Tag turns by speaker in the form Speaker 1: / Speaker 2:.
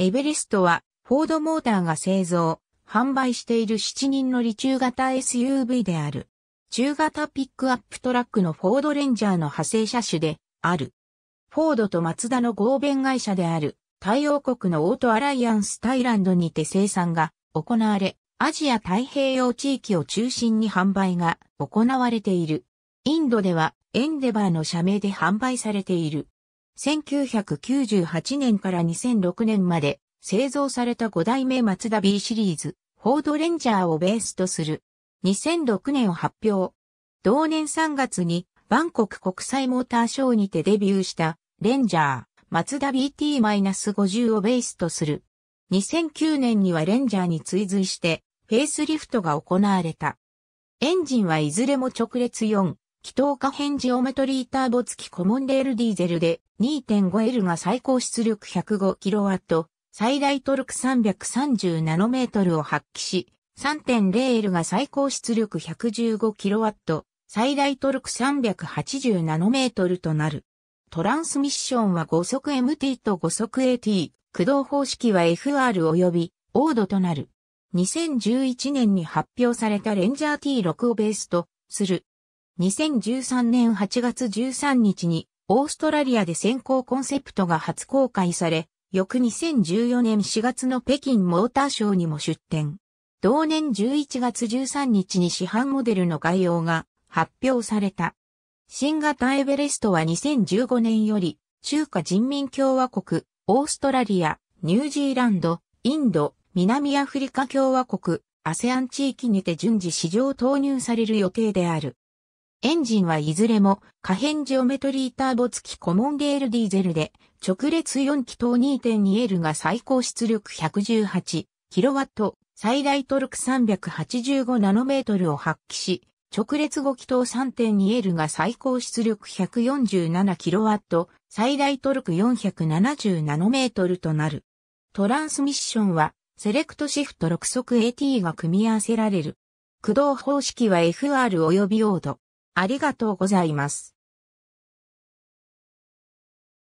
Speaker 1: エベレストは、フォードモーターが製造、販売している7人乗り中型 SUV である。中型ピックアップトラックのフォードレンジャーの派生車種である。フォードとマツダの合弁会社である、太陽国のオートアライアンスタイランドにて生産が行われ、アジア太平洋地域を中心に販売が行われている。インドではエンデバーの社名で販売されている。1998年から2006年まで製造された5代目マツダ B シリーズ、フォードレンジャーをベースとする。2006年を発表。同年3月にバンコク国際モーターショーにてデビューしたレンジャー、マツダ BT-50 をベースとする。2009年にはレンジャーに追随してフェイスリフトが行われた。エンジンはいずれも直列4、気筒可変ジオメトリーターボ付きコモンレールディーゼルで 2.5L が最高出力 105kW、最大トルク3 3 0トルを発揮し、3.0L が最高出力 115kW、最大トルク3 8 0トルとなる。トランスミッションは5速 MT と5速 AT、駆動方式は FR 及び、オードとなる。2011年に発表されたレンジャー T6 をベースとする2013年8月13日にオーストラリアで先行コンセプトが初公開され、翌2014年4月の北京モーターショーにも出展。同年11月13日に市販モデルの概要が発表された。新型エベレストは2015年より中華人民共和国、オーストラリア、ニュージーランド、インド、南アフリカ共和国、アセアン地域にて順次市場投入される予定である。エンジンはいずれも可変ジオメトリーターボ付きコモンゲールディーゼルで直列4気筒 2.2L が最高出力 118kW 最大トルク 385nm を発揮し直列5気筒 3.2L が最高出力 147kW 最大トルク 470nm となる。トランスミッションはセレクトシフト6速 AT が組み合わせられる。駆動方式は FR 及びオード。ありがとうございます。